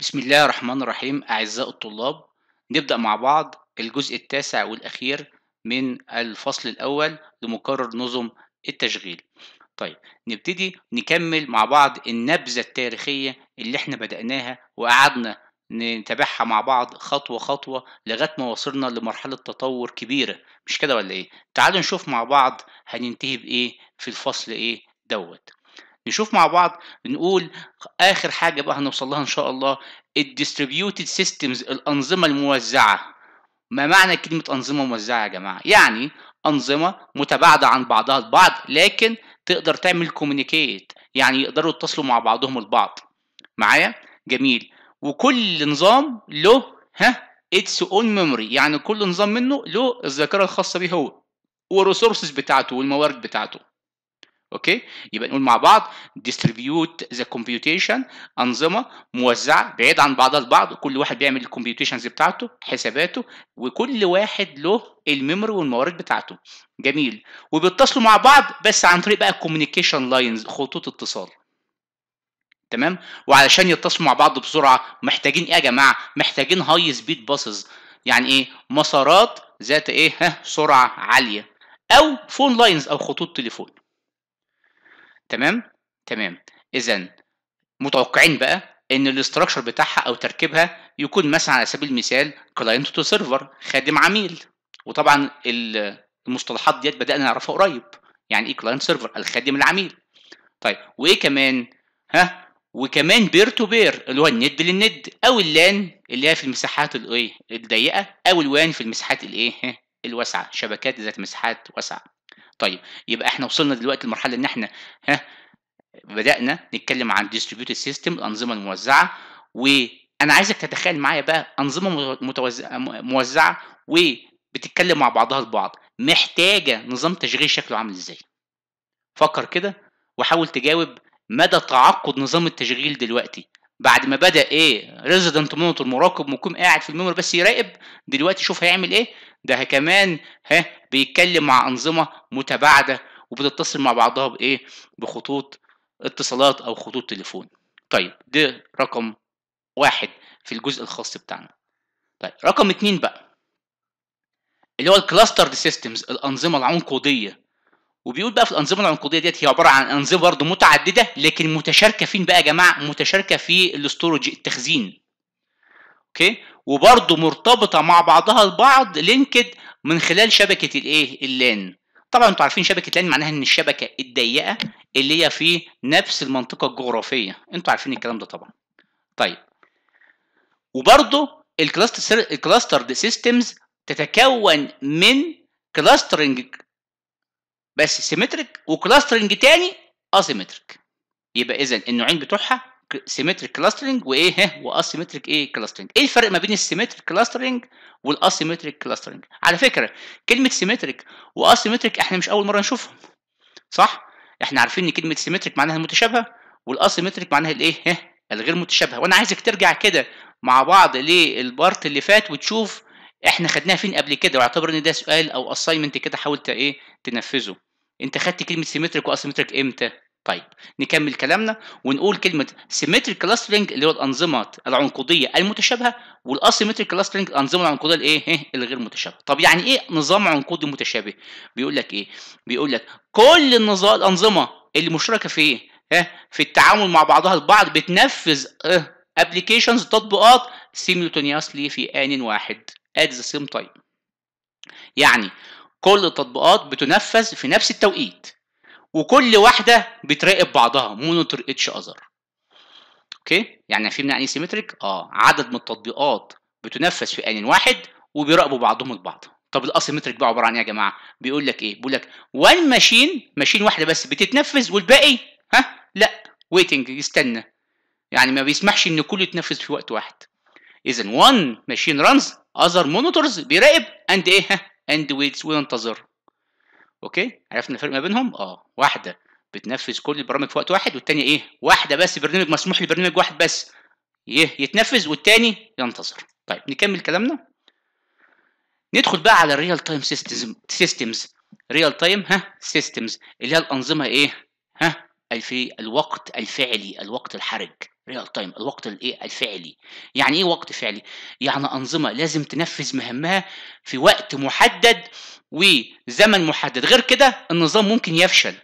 بسم الله الرحمن الرحيم أعزائي الطلاب نبدأ مع بعض الجزء التاسع والأخير من الفصل الأول لمقرر نظم التشغيل طيب نبتدي نكمل مع بعض النبذة التاريخية اللي احنا بدأناها وقعدنا نتابعها مع بعض خطوة خطوة لغاية ما وصلنا لمرحلة تطور كبيرة مش كده ولا ايه تعالوا نشوف مع بعض هننتهي بإيه في الفصل ايه دوت نشوف مع بعض نقول اخر حاجه بقى هنوصل لها ان شاء الله الديستريبيوتد سيستمز الانظمه الموزعه ما معنى كلمه انظمه موزعه يا جماعه يعني انظمه متباعده عن بعضها البعض لكن تقدر تعمل كوميونيكيت يعني يقدروا يتصلوا مع بعضهم البعض معايا جميل وكل نظام له ها اتس اون ميموري يعني كل نظام منه له الذاكره الخاصه بيه هو والريسورسز بتاعته والموارد بتاعته اوكي يبقى نقول مع بعض ديستريبيوت ذا كومبيوتيشن انظمه موزعه بعيد عن بعضها البعض كل واحد بيعمل الكمبيوتيشنز بتاعته حساباته وكل واحد له الميموري والموارد بتاعته جميل وبيتصلوا مع بعض بس عن طريق بقى كوميونيكيشن لاينز خطوط اتصال تمام وعلشان يتصلوا مع بعض بسرعه محتاجين ايه يا جماعه محتاجين هاي سبيد باسز يعني ايه مسارات ذات ايه ها سرعه عاليه او فون لاينز او خطوط تليفون تمام تمام اذا متوقعين بقى ان الاستراكشر بتاعها او تركيبها يكون مثلا على سبيل المثال كلاينت تو سيرفر خادم عميل وطبعا المصطلحات ديت بدانا نعرفها قريب يعني ايه كلاينت سيرفر الخادم العميل طيب وايه كمان ها وكمان بير تو بير اللي هو الند للند او اللان اللي هي في المساحات الايه الضيقه او الوان في المساحات الايه الواسعه شبكات ذات مساحات واسعه طيب يبقى احنا وصلنا دلوقتي لمرحله ان احنا ها بدانا نتكلم عن ديستريبيوتد سيستم الانظمه الموزعه وانا عايزك تتخيل معايا بقى انظمه متوزعه موزعه وبتتكلم مع بعضها البعض محتاجه نظام تشغيل شكله عامل ازاي فكر كده وحاول تجاوب مدى تعقد نظام التشغيل دلوقتي بعد ما بدا ايه ريزيدنت مونيتور مراقب مقيم قاعد في الميموري بس يراقب دلوقتي شوف هيعمل ايه ده كمان ها بيتكلم مع انظمه متباعده وبتتصل مع بعضها بايه بخطوط اتصالات او خطوط تليفون طيب ده رقم واحد في الجزء الخاص بتاعنا طيب رقم اتنين بقى اللي هو الكلاستر سيستمز الانظمه العنقوديه وبيقول بقى في الانظمه العنقوديه ديت هي عباره عن انظمه برضه متعدده لكن متشاركه فين بقى يا جماعه متشاركه في الاستورج التخزين اوكي وبرضه مرتبطه مع بعضها البعض لينكد من خلال شبكه الايه اللان طبعا انتوا عارفين شبكه لان معناها ان الشبكه الضيقه اللي هي في نفس المنطقه الجغرافيه انتوا عارفين الكلام ده طبعا طيب وبرضه الكلاستر الكلاسترد سيستمز تتكون من كلاسترنج بس سيمتريك وكلاسترنج تاني اسيمتريك يبقى اذا النوعين بتوعها سيمتريك كلاسترنج وايه ها واسيمتريك ايه كلاسترنج ايه الفرق ما بين السيمتريك كلاسترنج والاسيمتريك كلاسترنج على فكره كلمه سيمتريك واسيمتريك احنا مش اول مره نشوفهم صح احنا عارفين ان كلمه سيمتريك معناها المتشابهه والاسيمتريك معناها الايه ها الغير متشابهه وانا عايزك ترجع كده مع بعض للبارت اللي فات وتشوف احنا خدناها فين قبل كده واعتبر ان ده سؤال او اساينمنت كده حاولت ايه تنفذه انت خدت كلمه سيمتريك واسيمتريك امتى طيب نكمل كلامنا ونقول كلمه سيمتريك كلاسترنج اللي هو الانظمه العنقوديه المتشابهه والاسيمتريك كلاسترنج الانظمه العنقوديه الايه إيه؟ الغير متشابهه طب يعني ايه نظام عنقودي متشابه بيقول لك ايه بيقول لك كل النظام الانظمه اللي مشتركه في ايه ها في التعامل مع بعضها البعض بتنفذ ابلكيشنز آه، تطبيقات سيميلتونيوسلي في ان واحد at the same time يعني كل التطبيقات بتنفذ في نفس التوقيت وكل واحده بتراقب بعضها مونيتور اتش اذر اوكي يعني فهمنا يعني سيمتريك اه عدد من التطبيقات بتنفذ في ان واحد وبيراقبوا بعضهم البعض طب الاسيمتريك بقى عباره عن ايه يا جماعه بيقول لك ايه بيقول لك وان ماشين ماشين واحده بس بتتنفذ والباقي ها لا ويتنج يستنى يعني ما بيسمحش ان كله يتنفذ في وقت واحد اذا وان ماشين رانز اذر مونيتورز بيراقب اند ايه ها اند ويتس وينتظر اوكي عرفنا الفرق ما بينهم اه واحده بتنفذ كل البرامج في وقت واحد والتانيه ايه واحده بس برنامج مسموح لبرنامج واحد بس إيه؟ يتنفذ والتاني ينتظر طيب نكمل كلامنا ندخل بقى على الريال تايم سيستمز ريال تايم ها سيستمز اللي هي الانظمه ايه ها في الوقت الفعلي الوقت الحرج ريال تايم الوقت الايه الفعلي يعني ايه وقت فعلي يعني انظمه لازم تنفذ مهامها في وقت محدد وزمن محدد غير كده النظام ممكن يفشل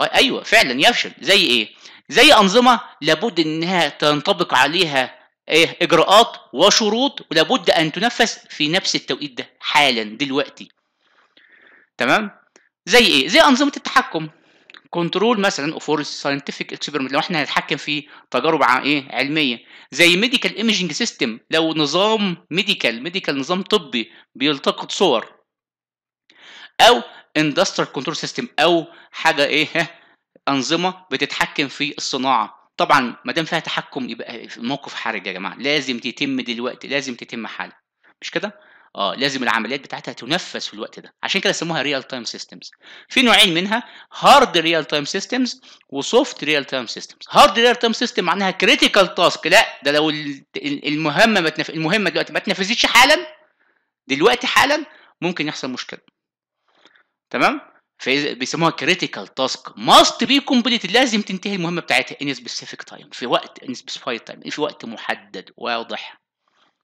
ايوه فعلا يفشل زي ايه زي انظمه لابد انها تنطبق عليها ايه اجراءات وشروط ولابد ان تنفذ في نفس التوقيت ده حالا دلوقتي تمام زي ايه زي انظمه التحكم كنترول مثلا فور ساينتفك اكسبيرمنت لو احنا هنتحكم في تجارب ايه علميه زي ميديكال ايمجنج سيستم لو نظام ميديكال ميديكال نظام طبي بيلتقط صور او اندستريال كنترول سيستم او حاجه ايه انظمه بتتحكم في الصناعه طبعا ما دام فيها تحكم يبقى موقف حرج يا جماعه لازم تتم دلوقتي لازم تتم حالا مش كده اه لازم العمليات بتاعتها تنفذ في الوقت ده عشان كده سموها ريال تايم سيستمز في نوعين منها هارد ريال تايم سيستمز وسوفت ريال تايم سيستمز هارد ريال تايم سيستم معناها كريتيكال تاسك لا ده لو المهمه ما تنف... المهمه دلوقتي ما اتنفذتش حالا دلوقتي حالا ممكن يحصل مشكله تمام بيسموها كريتيكال تاسك ماست بي كومبليت لازم تنتهي المهمه بتاعتها ان سبيسيفيك تايم في وقت ان سبيسيفيك تايم في وقت محدد واضح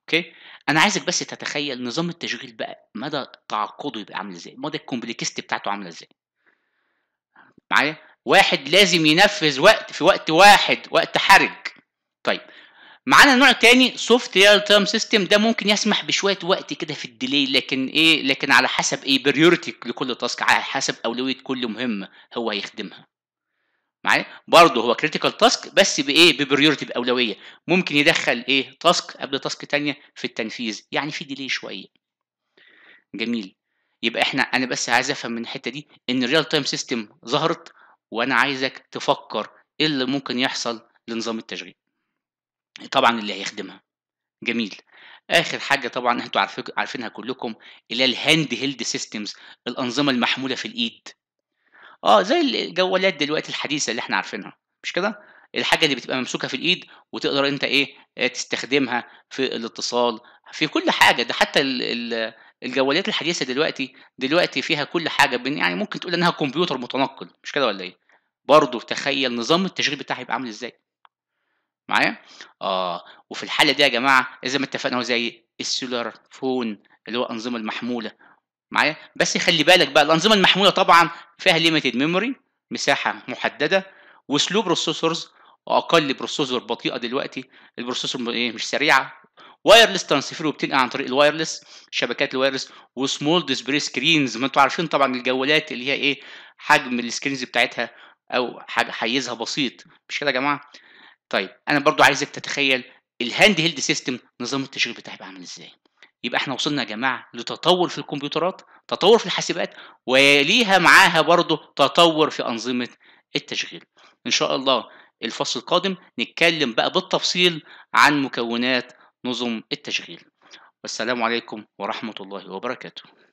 اوكي انا عايزك بس تتخيل نظام التشغيل بقى مدى تعقده يبقى عامل ازاي مدى الكومبليكستي بتاعته عامله ازاي معايا واحد لازم ينفذ وقت في وقت واحد وقت حرج طيب معانا نوع تاني سوفت ريال تيرم سيستم ده ممكن يسمح بشويه وقت كده في الديلي لكن ايه لكن على حسب ايه بريورتي لكل تاسك على حسب اولويه كل مهمه هو هيخدمها معايا برضه هو كريتيكال تاسك بس بايه ببريورتي باولويه ممكن يدخل ايه تاسك قبل تاسك ثانيه في التنفيذ يعني في ديلي شويه جميل يبقى احنا انا بس عايز افهم من الحته دي ان الريال تايم سيستم ظهرت وانا عايزك تفكر ايه اللي ممكن يحصل لنظام التشغيل طبعا اللي هيخدمها جميل اخر حاجه طبعا انتوا عارفينها كلكم اللي هي الهاند هيلد سيستمز الانظمه المحموله في الايد اه زي الجوالات دلوقتي الحديثه اللي احنا عارفينها مش كده الحاجه اللي بتبقى ممسوكه في الايد وتقدر انت ايه آه، تستخدمها في الاتصال في كل حاجه ده حتى الجوالات الحديثه دلوقتي دلوقتي فيها كل حاجه يعني ممكن تقول انها كمبيوتر متنقل مش كده ولا ايه برضه تخيل نظام التشغيل بتاعها هيبقى عامل ازاي معايا اه وفي الحاله دي يا جماعه زي ما اتفقنا هو زي السولار فون اللي هو الانظمه المحموله معايا بس خلي بالك بقى الانظمه المحموله طبعا فيها ليميتد ميموري مساحه محدده وسلو بروسيسورز واقل بروسيسور بطيئه دلوقتي البروسيسور ايه مش سريعه وايرلس ترانسفير وبتنقل عن طريق الوايرلس شبكات الوايرلس وسمول ديسبري سكرينز ما انتوا عارفين طبعا الجوالات اللي هي ايه حجم السكرينز بتاعتها او حاجه حيزها بسيط مش كده يا جماعه طيب انا برضو عايزك تتخيل الهاند هيلد سيستم نظام التشغيل بتاعي بيعمل ازاي يبقى احنا وصلنا يا جماعه لتطور في الكمبيوترات تطور في الحاسبات وليها معاها برضه تطور في انظمه التشغيل ان شاء الله الفصل القادم نتكلم بقى بالتفصيل عن مكونات نظم التشغيل والسلام عليكم ورحمه الله وبركاته